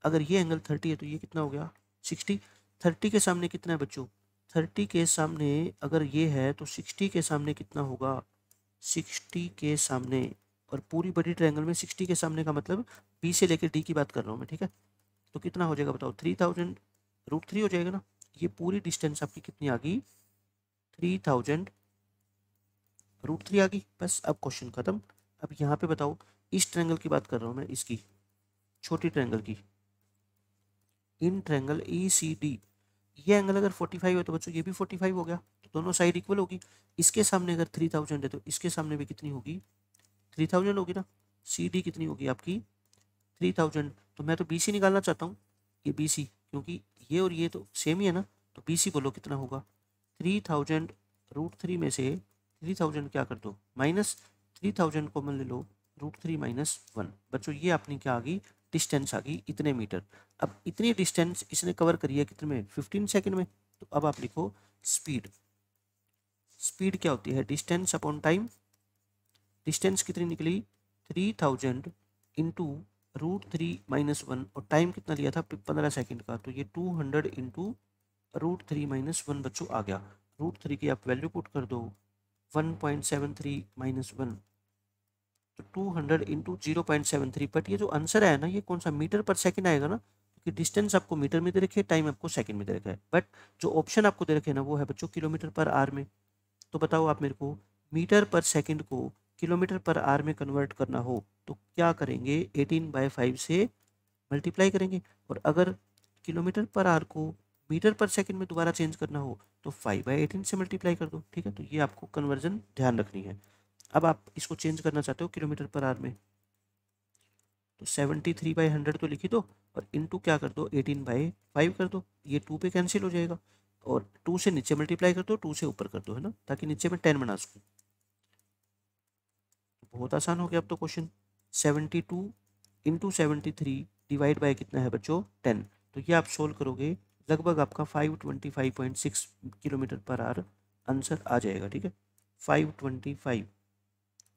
A: अगर ये एंगल थर्टी है तो ये कितना हो गया सिक्सटी थर्टी के सामने कितना है बच्चों थर्टी के सामने अगर ये है तो सिक्सटी के सामने कितना होगा सिक्सटी के सामने और पूरी बड़ी ट्रायंगल में सिक्सटी के सामने का मतलब बी से लेकर डी की बात कर रहा हूँ मैं ठीक है तो कितना हो जाएगा बताओ थ्री थाउजेंड रूट थ्री हो जाएगा ना ये पूरी डिस्टेंस आपकी कितनी आ गई थ्री थाउजेंड रूट थ्री आ गई बस अब क्वेश्चन ख़त्म अब यहाँ पे बताओ इस ट्रैंगल की बात कर रहा हूँ मैं इसकी छोटी ट्रैंगल की in triangle E C D ये एंगल अगर 45 है तो बच्चों ये भी 45 हो गया तो दोनों साइड इक्वल होगी इसके सामने अगर 3000 है तो इसके सामने भी कितनी होगी 3000 होगी ना सी डी कितनी होगी आपकी 3000 तो मैं तो बी सी निकालना चाहता हूँ ये बी सी क्योंकि ये और ये तो सेम ही है ना तो बी सी बोलो कितना होगा थ्री थाउजेंड रूट थ्री में से थ्री थाउजेंड क्या कर दो माइनस थ्री थाउजेंड मन ले लो रूट थ्री माइनस वन बच्चों ये अपनी क्या आ गई डिस्टेंस आ गई इतने मीटर अब इतनी डिस्टेंस इसने कवर करी है कितने में फिफ्टीन सेकेंड में तो अब आप लिखो स्पीड स्पीड क्या होती है डिस्टेंस अपॉन टाइम डिस्टेंस कितनी निकली three thousand into root three minus one और टाइम कितना लिया था पंद्रह सेकेंड का तो ये two hundred into root three minus one बच्चों आ गया रूट थ्री की आप वैल्यू पुट कर दो one point seven three minus one two hundred into zero point seven three but ये जो आंसर आया ना ये कौन सा मीटर पर सेकेंड आएगा ना क्योंकि डिस्टेंस आपको मीटर में दे रखे टाइम आपको सेकंड में दे रखा है बट जो ऑप्शन आपको दे रखे ना वो है बच्चों किलोमीटर पर आर में तो बताओ आप मेरे को मीटर पर सेकंड को किलोमीटर पर आर में कन्वर्ट करना हो तो क्या करेंगे एटीन बाई फाइव से मल्टीप्लाई करेंगे और अगर किलोमीटर पर आर को मीटर पर सेकेंड में दोबारा चेंज करना हो तो फाइव बाई एटीन से मल्टीप्लाई कर दो ठीक है तो ये आपको कन्वर्जन ध्यान रखनी है अब आप इसको चेंज करना चाहते हो किलोमीटर पर आर में तो सेवेंटी थ्री बाई हंड्रेड तो लिखी दो और इनटू क्या कर दो एटीन बाई फाइव कर दो ये टू पे कैंसिल हो जाएगा और टू से नीचे मल्टीप्लाई कर दो टू से ऊपर कर दो है ना ताकि नीचे में टेन बना सकूँ बहुत आसान हो गया अब तो question seventy two into seventy three divide by कितना है बच्चों टेन तो ये आप सोल्व करोगे लगभग आपका five twenty five point six kilometre per hour answer आ जाएगा ठीक है फाइव ट्वेंटी फाइव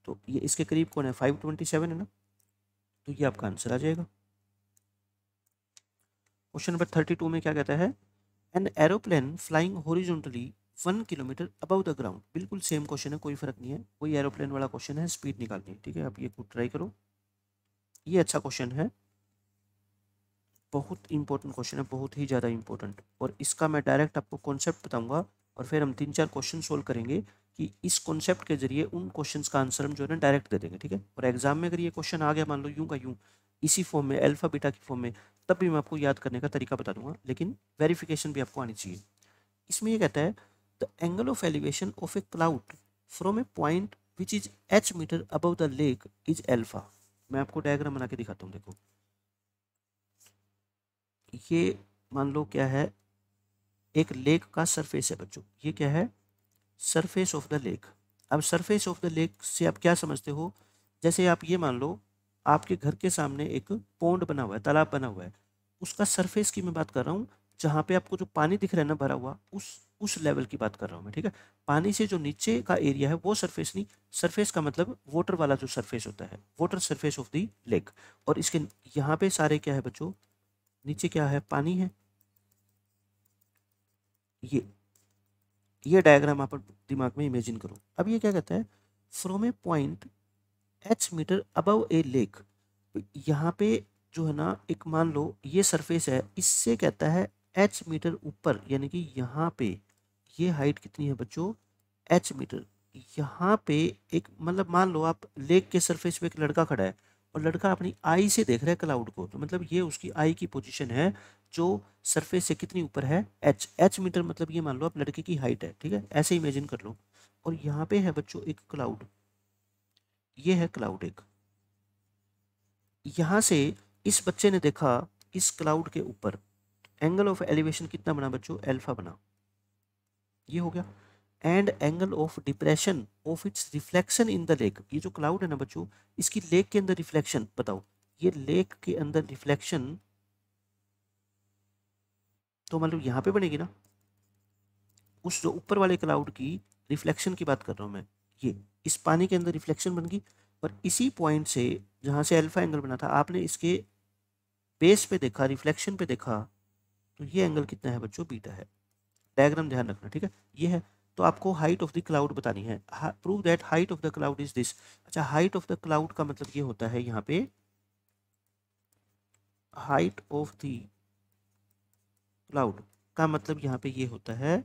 A: तो ये इसके करीब कौन है फाइव ट्वेंटी सेवन है ना तो ये आपका आंसर आ जाएगा क्वेश्चन नंबर थर्टी टू में क्या कहता है an aeroplane flying horizontally one kilometre above the ground बिल्कुल सेम क्वेश्चन है कोई फर्क नहीं है कोई एरोप्लेन वाला क्वेश्चन है स्पीड निकालनी ठीक है आप ये खुद ट्राई करो ये अच्छा क्वेश्चन है बहुत इंपॉर्टेंट क्वेश्चन है बहुत ही ज़्यादा इंपॉर्टेंट और इसका मैं डायरेक्ट आपको कॉन्सेप्ट बताऊंगा और फिर हम तीन चार क्वेश्चन सोल्व करेंगे कि इस कॉन्सेप्ट के जरिए उन क्वेश्चंस का आंसर हम जो है ना डायरेक्ट दे देंगे ठीक है और एग्जाम में अगर ये क्वेश्चन आ गया मान लो यूं का यूं इसी फॉर्म में अल्फा बीटा की फॉर्म में तब भी मैं आपको याद करने का तरीका बता दूंगा लेकिन वेरिफिकेशन भी आपको आनी चाहिए इसमें यह कहता है the angle of elevation of a cloud from a point which is H metre above the lake is alpha मैं आपको डायग्राम बना के दिखाता हूँ देखो ये मान लो क्या है एक लेक का सरफेस है बच्चों ये क्या है सरफेस ऑफ द लेक अब सरफेस ऑफ द लेक से आप क्या समझते हो जैसे आप ये मान लो आपके घर के सामने एक पोंड बना हुआ है तालाब बना हुआ है उसका सरफेस की मैं बात कर रहा हूँ जहाँ पे आपको जो पानी दिख रहा है ना भरा हुआ उस उस लेवल की बात कर रहा हूँ मैं ठीक है पानी से जो नीचे का एरिया है वो सरफेस नहीं सरफेस का मतलब वाटर वाला जो सरफेस होता है water surface of the lake और इसके यहाँ पे सारे क्या है बच्चों नीचे क्या है पानी है ये ये डायग्राम आप दिमाग में इमेजिन करो अब ये क्या कहता है from a point h metre above a lake यहाँ पे जो है ना एक मान लो ये सरफेस है इससे कहता है एच मीटर ऊपर यानी कि यहाँ पे ये हाइट कितनी है बच्चों एच मीटर यहाँ पे एक मतलब मान लो आप लेक के सरफेस पे एक लड़का खड़ा है और लड़का अपनी आई से देख रहा है क्लाउड को तो मतलब ये उसकी आई की पोजीशन है जो सरफेस से कितनी ऊपर है एच एच मीटर मतलब ये मान लो आप लड़के की हाइट है ठीक है ऐसे इमेजिन कर लो और यहाँ पे है बच्चों एक क्लाउड ये है क्लाउड एक यहाँ से इस बच्चे ने देखा इस क्लाउड के ऊपर एंगल ऑफ एलिवेशन कितना बना बच्चों एल्फा बना ये हो गया and angle of depression of its reflection in the lake ये जो क्लाउड है ना बच्चों इसकी लेक के अंदर रिफ्लेक्शन बताओ ये लेक के अंदर रिफ्लेक्शन तो मतलब यहाँ पे बनेगी ना उस जो ऊपर वाले क्लाउड की रिफ्लेक्शन की बात कर रहा हूँ मैं ये इस पानी के अंदर रिफ्लेक्शन बन गई और इसी पॉइंट से जहाँ से अल्फ़ा एंगल बना था आपने इसके बेस पे देखा रिफ्लेक्शन पे देखा तो ये एंगल कितना है बच्चों बीटा है डायग्राम ध्यान रखना ठीक है ये है तो आपको हाइट ऑफ द क्लाउड बतानी है prove that height of the cloud is this अच्छा हाइट ऑफ द क्लाउड का मतलब ये होता है यहाँ पे हाइट ऑफ द क्लाउड का मतलब यहाँ पे ये होता है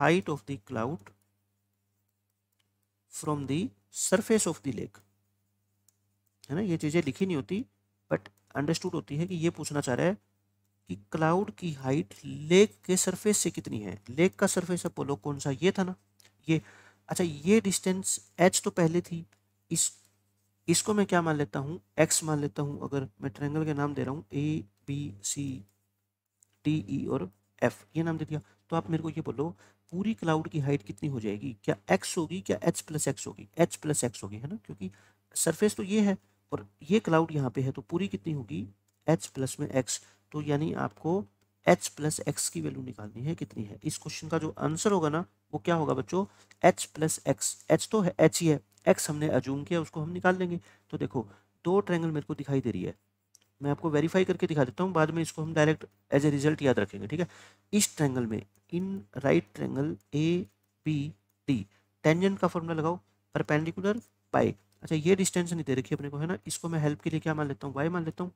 A: height of the cloud from the surface of the lake है ना ये चीज़ें लिखी नहीं होती बट अंडरस्टूड होती है कि ये पूछना चाह रहा है कि क्लाउड की हाइट लेक के सरफेस से कितनी है लेक का सरफेस आप बोलो कौन सा ये था ना ये अच्छा ये डिस्टेंस एच तो पहले थी इस इसको मैं क्या मान लेता हूँ एक्स मान लेता हूँ अगर मैं ट्रैंगल के नाम दे रहा हूँ A B C T E e और एफ ये नाम दे दिया तो आप मेरे को ये बोलो पूरी क्लाउड की हाइट कितनी हो जाएगी क्या एक्स होगी क्या एच प्लस एक्स होगी एच प्लस एक्स होगी है ना क्योंकि सरफेस तो ये है और ये क्लाउड यहाँ पे है तो पूरी कितनी होगी एच प्लस में एक्स तो यानी आपको एच प्लस एक्स की वैल्यू निकालनी है कितनी है इस क्वेश्चन का जो आंसर होगा ना वो क्या होगा बच्चों एच प्लस एक्स एच तो है एच ही है एक्स हमने अजूम किया उसको हम निकाल लेंगे तो देखो दो ट्रैंगल मेरे को दिखाई दे रही है मैं आपको वेरीफाई करके दिखा देता हूँ बाद में इसको हम डायरेक्ट एज ए रिजल्ट याद रखेंगे ठीक है इस ट्रैंगल में in right triangle A B D tangent का फॉर्मूला लगाओ परपेंडिकुलर पाई अच्छा ये डिस्टेंस नहीं दे रखी अपने को है ना इसको मैं हेल्प के लिए क्या मान लेता हूँ वाई मान लेता हूँ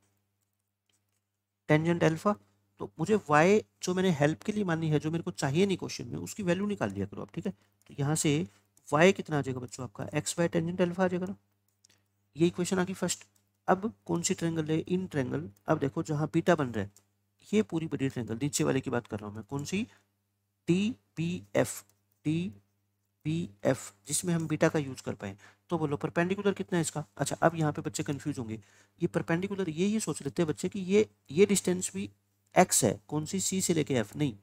A: टेंजेंट एल्फा तो मुझे वाई जो मैंने हेल्प के लिए मानी है जो मेरे को चाहिए नहीं क्वेश्चन में उसकी वैल्यू निकाल दिया करो आप ठीक है तो यहाँ से वाई कितना आ जाएगा बच्चों आपका एक्स वाई टेंजेंट एल्फा आ जाएगा ना ये इक्वेशन आ गई फर्स्ट अब कौन सी ट्रेंगल है इन ट्रेंगल अब देखो जहाँ बीटा बन रहा है ये पूरी बड़ी ट्रेंगल नीचे वाले की बात कर रहा हूँ मैं कौन सी T P F T P F जिसमें हम बीटा का यूज कर पाए तो बोलो परपेंडिकुलर कितना है इसका अच्छा अब यहाँ पे बच्चे कन्फ्यूज होंगे ये परपेंडिकुलर ये ये सोच लेते हैं बच्चे कि ये ये डिस्टेंस भी एक्स है कौन सी सी से लेके एफ नहीं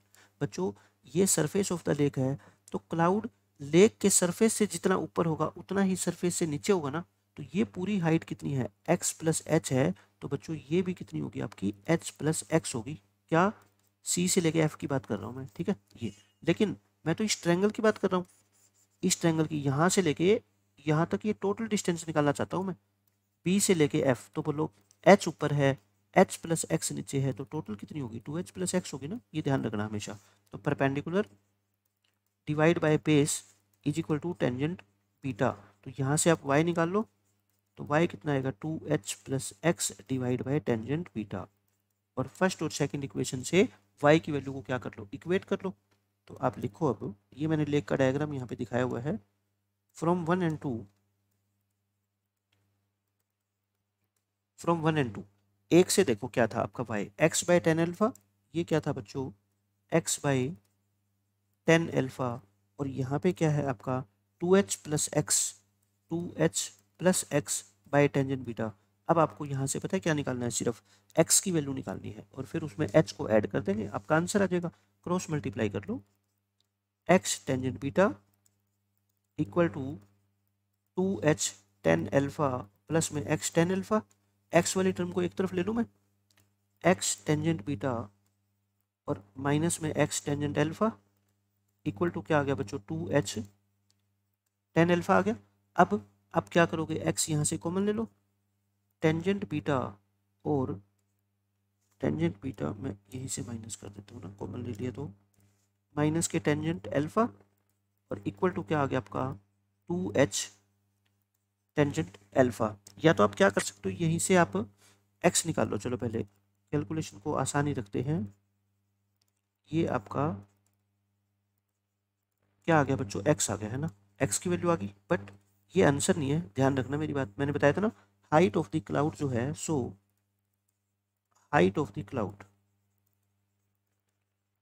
A: बच्चों ये सरफेस ऑफ द लेक है तो क्लाउड लेक के सरफेस से जितना ऊपर होगा उतना ही सरफेस से नीचे होगा ना तो ये पूरी हाइट कितनी है एक्स प्लस एच है तो बच्चों ये भी कितनी होगी आपकी एच प्लस एक्स होगी क्या सी से लेके एफ की बात कर रहा हूँ मैं ठीक है ये लेकिन मैं तो इस ट्रैंगल की बात कर रहा हूँ इस ट्रैंगल की यहाँ से लेके यहाँ तक ये टोटल डिस्टेंस निकालना चाहता हूँ मैं पी से लेके एफ तो बोलो एच ऊपर है एच प्लस एक्स नीचे है तो टोटल कितनी होगी टू एच प्लस एक्स होगी ना ये ध्यान रखना हमेशा तो perpendicular divide by base is equal to tangent beta तो यहाँ से आप वाई निकाल लो तो y कितना आएगा two H plus x divide by tangent beta और फर्स्ट और सेकंड इक्वेशन से y की वैल्यू को क्या कर लो इक्वेट कर लो तो आप लिखो अब ये मैंने लेक का डायग्राम यहाँ पे दिखाया हुआ है from one and two from one and two एक से देखो क्या था आपका y x by tan alpha ये क्या था बच्चों एक्स बाई टेन एल्फा और यहाँ पे क्या है आपका two H plus x two H plus x by tangent beta अब आपको यहाँ से पता है क्या निकालना है सिर्फ एक्स की वैल्यू निकालनी है और फिर उसमें एच को ऐड कर देंगे आपका आंसर आ जाएगा क्रॉस मल्टीप्लाई कर लो x tangent beta equal to two h tan alpha plus में एक्स टेन एल्फ़ा एक्स वाली टर्म को एक तरफ ले लूँ मैं एक्स टेंजेंट बीटा और माइनस में x tangent alpha equal to क्या आ गया बच्चों टू एच टेन एल्फ़ा आ गया अब अब क्या करोगे एक्स यहाँ से कॉमन ले लो टेंजेंट बीटा और टेंजेंट बीटा मैं यहीं से माइनस कर देता हूँ ना कॉमन ले लिया तो माइनस के टेंजेंट अल्फा और इक्वल टू क्या आ गया आपका टू एच टेंजेंट अल्फा या तो आप क्या कर सकते हो यहीं से आप एक्स निकाल लो चलो पहले कैलकुलेशन को आसानी रखते हैं ये आपका क्या आ गया बच्चों एक्स आ गया है ना एक्स की वैल्यू आ गई बट ये आंसर नहीं है ध्यान रखना मेरी बात मैंने बताया था ना हाइट ऑफ द क्लाउड जो है सो height of the cloud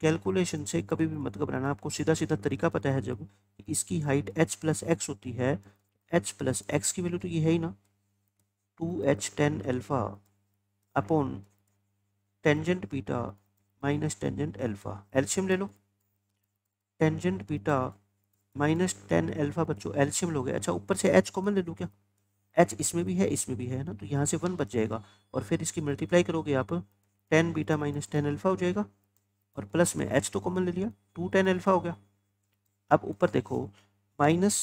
A: calculation से कभी भी मत घबराना आपको सीधा सीधा तरीका पता है जब इसकी हाइट h प्लस एक्स होती है h प्लस एक्स की वैल्यू तो ये है ही ना two h tan alpha upon tangent beta minus tangent alpha LCM ले लो tangent beta minus tan alpha बच्चों एल्शियम लोगे अच्छा ऊपर से एच कॉमन ले लूँ क्या एच इसमें भी है इसमें भी है ना तो यहाँ से वन बच जाएगा और फिर इसकी मल्टीप्लाई करोगे आप tan beta minus tan alpha हो जाएगा और प्लस में एच तो कॉमन ले लिया टू टेन एल्फा हो गया अब ऊपर देखो माइनस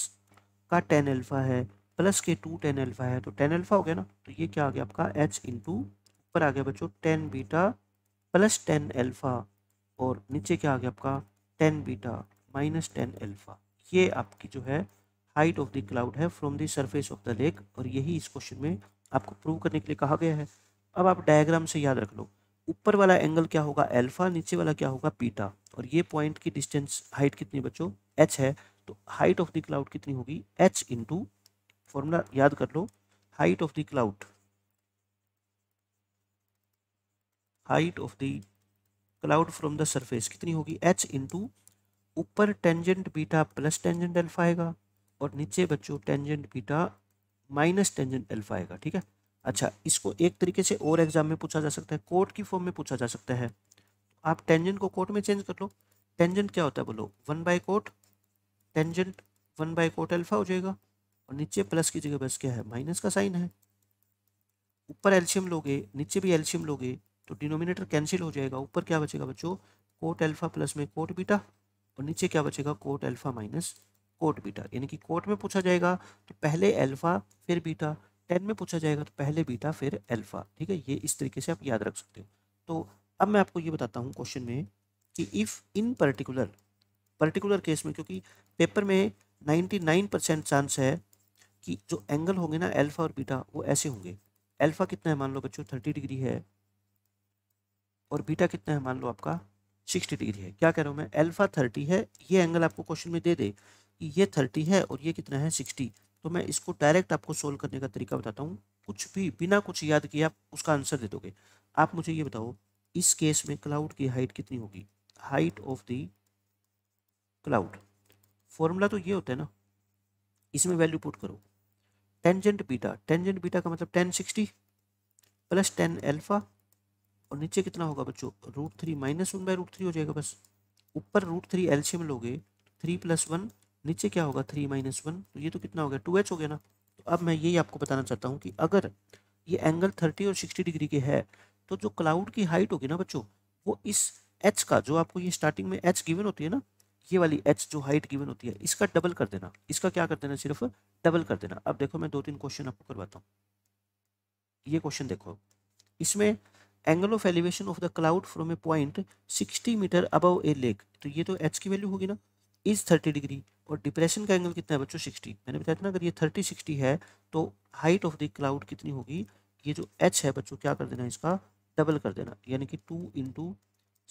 A: का टेन एल्फा है प्लस के टू टेन एल्फा है तो टेन एल्फा हो गया ना तो ये क्या आ गया आपका एच इंटू ऊपर आ गया बच्चों tan beta plus tan alpha और नीचे क्या आ गया आपका tan beta minus tan alpha ये आपकी जो है हाइट ऑफ द क्लाउड है from the surface of the lake और यही इस क्वेश्चन में आपको प्रूव करने के लिए कहा गया है अब आप डायग्राम से याद रख लो ऊपर वाला एंगल क्या होगा एल्फा नीचे वाला क्या होगा पीटा और ये पॉइंट की डिस्टेंस हाइट कितनी बच्चों एच है तो हाइट ऑफ द क्लाउड कितनी होगी एच इंटू फॉर्मूला याद कर लो height of the cloud height of the cloud from the surface कितनी होगी एच इंटू ऊपर tangent beta plus tangent alpha आएगा और नीचे बच्चों tangent beta minus tangent alpha आएगा ठीक है अच्छा इसको एक तरीके से और एग्जाम में पूछा जा सकता है कोर्ट की फॉर्म में पूछा जा सकता है आप टेंजेंट को कोर्ट में चेंज कर लो टेंजेंट क्या होता है बोलो one by cot tangent one by cot alpha हो जाएगा और नीचे प्लस की जगह बस क्या है माइनस का साइन है ऊपर एल्शियम लोगे नीचे भी एल्शियम लोगे तो डिनोमिनेटर कैंसिल हो जाएगा ऊपर क्या बचेगा बच्चों कोट अल्फा प्लस में कोट बीटा और नीचे क्या बचेगा cot alpha minus cot beta यानी कि कोट में पूछा जाएगा तो पहले अल्फा फिर बीटा टेन में पूछा जाएगा तो पहले बीटा फिर अल्फा ठीक है ये इस तरीके से आप याद रख सकते हो तो अब मैं आपको ये बताता हूँ क्वेश्चन में कि if in particular particular case में क्योंकि पेपर में नाइन्टी परसेंट चांस है कि जो एंगल होंगे ना एल्फा और बीटा वो ऐसे होंगे एल्फा कितना है मान लो बच्चों थर्टी डिग्री है और बीटा कितना है मान लो आपका सिक्सटी डिग्री है क्या कह रहा हूँ मैं अल्फ़ा थर्टी है ये एंगल आपको क्वेश्चन में दे दे कि ये थर्टी है और ये कितना है सिक्सटी तो मैं इसको डायरेक्ट आपको सोल्व करने का तरीका बताता हूँ कुछ भी बिना कुछ याद किए आप उसका आंसर दे दोगे आप मुझे ये बताओ इस केस में क्लाउड की हाइट कितनी होगी height of the cloud formula तो ये होता है ना इसमें वैल्यू पुट करो टेंजेंट बीटा टेंजेंट बीटा का मतलब tan sixty plus tan alpha और नीचे कितना होगा बच्चों root three minus one by root three हो जाएगा बस ऊपर रूट थ्री एल्शियम लोगे थ्री प्लस वन नीचे क्या होगा थ्री माइनस वन तो ये तो कितना हो गया टू एच हो गया ना तो अब मैं यही आपको बताना चाहता हूँ कि अगर ये एंगल थर्टी और सिक्सटी डिग्री के है तो जो क्लाउड की हाइट होगी ना बच्चों वो इस एच का जो आपको ये स्टार्टिंग में एच गिवन होती है ना ये वाली एच जो हाइट गिवन होती है इसका डबल कर देना इसका क्या कर देना सिर्फ डबल कर देना अब देखो मैं दो तीन क्वेश्चन आपको करवाता हूँ ये क्वेश्चन देखो इसमें angle of elevation of the cloud from a point sixty metre above a lake तो ये तो एच की वैल्यू होगी ना इज थर्टी डिग्री और डिप्रेशन का एंगल कितना है बच्चों सिक्सटी मैंने बताया था ना अगर ये थर्टी सिक्सटी है तो हाइट ऑफ द क्लाउड कितनी होगी ये जो एच है बच्चों क्या कर देना इसका डबल कर देना यानी कि two into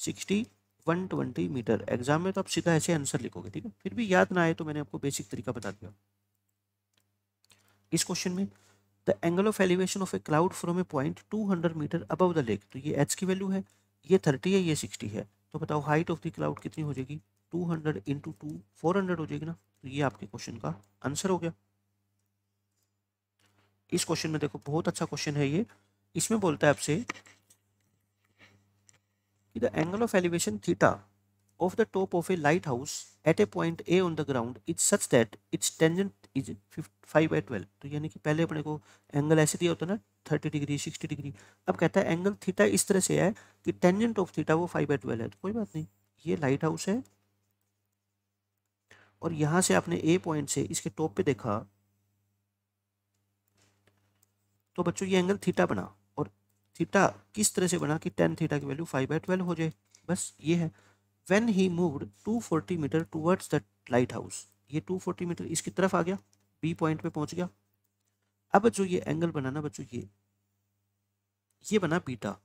A: sixty one twenty metre exam में तो आप सीधा ऐसे आंसर लिखोगे ठीक है फिर भी याद ना आए तो मैंने आपको बेसिक तरीका बता दिया इस क्वेश्चन में the angle of elevation of a cloud from a point two hundred metre above the lake तो ये एच की वैल्यू है ये थर्टी है ये सिक्सटी है तो बताओ हाइट ऑफ द क्लाउड कितनी हो जाएगी two hundred into two four hundred हो जाएगी ना तो ये आपके क्वेश्चन का आंसर हो गया इस क्वेश्चन में देखो बहुत अच्छा क्वेश्चन है ये इसमें बोलता है आपसे कि the angle of elevation theta of the top of a lighthouse at a point A on the ground it's such that its tangent is five by twelve तो यानी कि पहले अपने को एंगल ऐसे दिया होता ना थर्टी डिग्री सिक्सटी डिग्री अब कहता है एंगल थीटा इस तरह से है कि टेंजेंट ऑफ थीटा वो फाइव बाई ट्वेल्व है तो कोई बात नहीं ये लाइट हाउस है और यहाँ से आपने ए पॉइंट से इसके टॉप पे देखा तो बच्चों ये एंगल थीटा बना और थीटा किस तरह से बना कि टेन थीटा की वैल्यू फाइव बाई ट्वेल्व हो जाए बस ये है when he he two forty metre towards the lighthouse ये टू फोर्टी मीटर इसकी तरफ आ गया बी पॉइंट पे पहुंच गया अब बच्चों ये एंगल बनाना बच्चों ये ये बना बीटा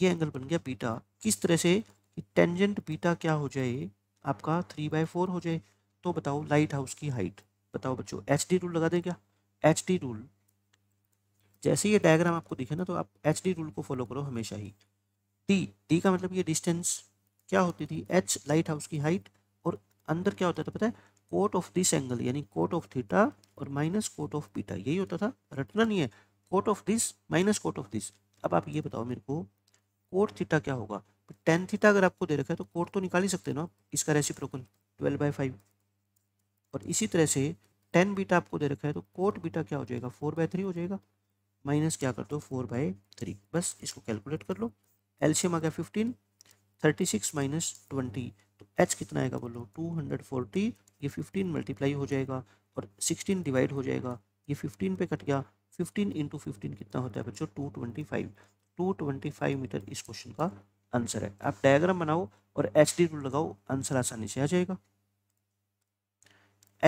A: ये एंगल बन गया बीटा किस तरह से कि टेंजेंट बीटा क्या हो जाए आपका थ्री बाय फोर हो जाए तो बताओ लाइट हाउस की हाइट बताओ बच्चों एच डी रूल लगा दें क्या एच डी रूल जैसे ये डायग्राम आपको दिखे ना तो आप एच डी रूल को फॉलो करो हमेशा ही डी डी का मतलब ये डिस्टेंस क्या होती थी एच लाइट हाउस की हाइट और अंदर क्या होता था पता है कोट ऑफ दिस एंगल यानी कोट ऑफ थीटा और माइनस कोट ऑफ बीटा यही होता था रटना नहीं है cot of this minus cot of this अब आप ये बताओ मेरे को कोट थीटा क्या होगा टेन थीटा अगर आपको दे रखा है तो कोट तो निकाल ही सकते ना इसका प्रोकन ट्वेल्व बाई फाइव और इसी तरह से टेन बीटा आपको दे रखा है तो कोट बीटा क्या हो जाएगा फोर बाय थ्री हो जाएगा माइनस क्या कर दो फोर बाय थ्री बस इसको कैलकुलेट कर लो एल्शियम आ गया fifteen thirty six minus twenty तो एच कितना आएगा बोलो टू हंड्रेड फोर्टी ये फिफ्टीन मल्टीप्लाई हो जाएगा और सिक्सटीन डिवाइड हो जाएगा ये फिफ्टीन पे कट गया फिफ्टीन इंटू फिफ्टीन कितना होता है बच्चों two twenty five two twenty five metre इस क्वेश्चन का आंसर है आप डायग्राम बनाओ और एच डी रूल लगाओ आंसर आसानी से आ जाएगा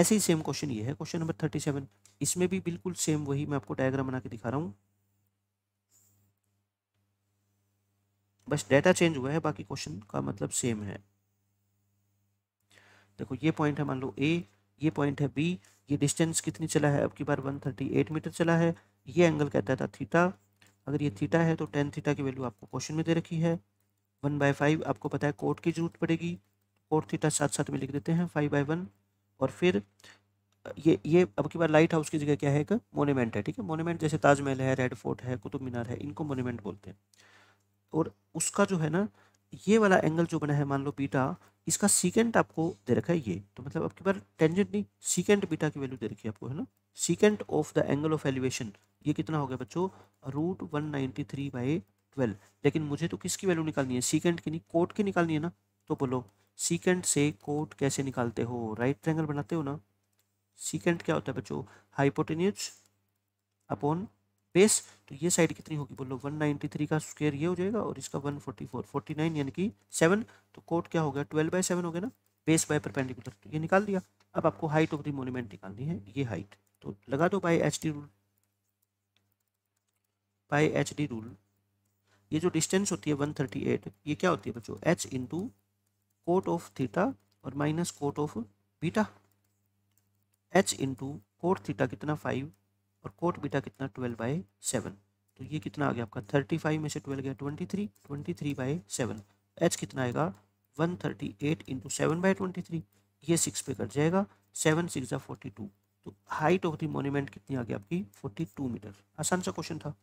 A: ऐसे ही सेम क्वेश्चन ये है क्वेश्चन नंबर थर्टी सेवन इसमें भी बिल्कुल सेम वही मैं आपको डायग्राम बना के दिखा रहा हूँ बस डेटा चेंज हुआ है बाकी क्वेश्चन का मतलब सेम है देखो ये पॉइंट है मान लो ए ये पॉइंट है बी ये डिस्टेंस कितनी चला है अब की बार 138 मीटर चला है ये एंगल कहता था थीटा अगर ये थीटा है तो टेन थीटा की वैल्यू आपको क्वेश्चन में दे रखी है वन बाय फाइव आपको पता है कोट की जरूरत पड़ेगी कोट थीटा साथ साथ में लिख देते हैं फाइव बाई वन और फिर ये ये अब की बार लाइट हाउस की जगह क्या है एक मोनूमेंट है ठीक है मोनूमेंट जैसे ताजमहल है रेड फोर्ट है कुतुब मीनार है इनको मोनूमेंट बोलते हैं और उसका जो है ना ये वाला एंगल जो बना है मान लो बीटा इसका सीकेंट आपको दे रखा है ये तो मतलब आपके पास टेंजेंट नहीं सीकेंट बीटा की वैल्यू दे रखी है आपको है ना secant of the angle of elevation ये कितना हो गया बच्चों root one ninety three by twelve लेकिन मुझे तो किसकी वैल्यू निकालनी है सीकेंट की नहीं कोट की निकालनी है ना तो बोलो सीकेंट से कोट कैसे निकालते हो राइट ट्रैंगल बनाते हो ना सीकेंट क्या होता है बच्चों हाइपोटेन्यूज अपॉन बेस तो ये साइड कितनी होगी बोलो 193 का स्क्वायर ये हो जाएगा और इसका 144 49 यानी कि 7 तो कोट क्या हो गया 12 बाय 7 हो गया ना बेस बाय परपेंडिकुलर तो ये निकाल दिया अब आपको हाइट ऑफ द मोन्यूमेंट निकालनी है ये हाइट तो लगा दो by H rule by H rule ये जो डिस्टेंस होती है वन ये क्या होती है बच्चों h into cot of theta और minus cot of beta h into cot theta कितना फाइव और कोट बीटा कितना ट्वेल्व बाई सेवन तो ये कितना आ गया आपका थर्टी फाइव में से ट्वेल्व गया twenty three twenty three by seven h कितना आएगा one thirty eight into seven by twenty three ये सिक्स पे कट जाएगा सेवन सिक्स या फोर्टी टू तो हाइट ऑफ द मोन्यूमेंट कितनी आ गई आपकी फोर्टी टू मीटर आसान सा क्वेश्चन था